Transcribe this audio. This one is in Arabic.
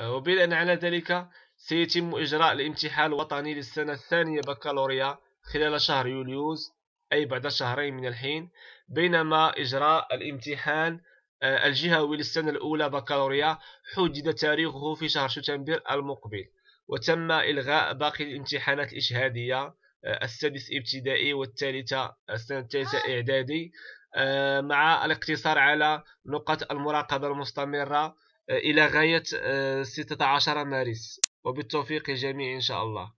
وبناء على ذلك سيتم إجراء الامتحان الوطني للسنة الثانية بكالوريا خلال شهر يوليوز أي بعد شهرين من الحين بينما إجراء الامتحان آه، الجهوي للسنة الأولى بكالوريا حدد تاريخه في شهر شتنبر المقبل وتم إلغاء باقي الامتحانات الإشهادية آه، السادس ابتدائي والثالثة آه، السنة الثالثة إعدادي مع الاقتصار على نقط المراقبة المستمرة إلى غاية 16 آه، مارس وبالتوفيق للجميع إن شاء الله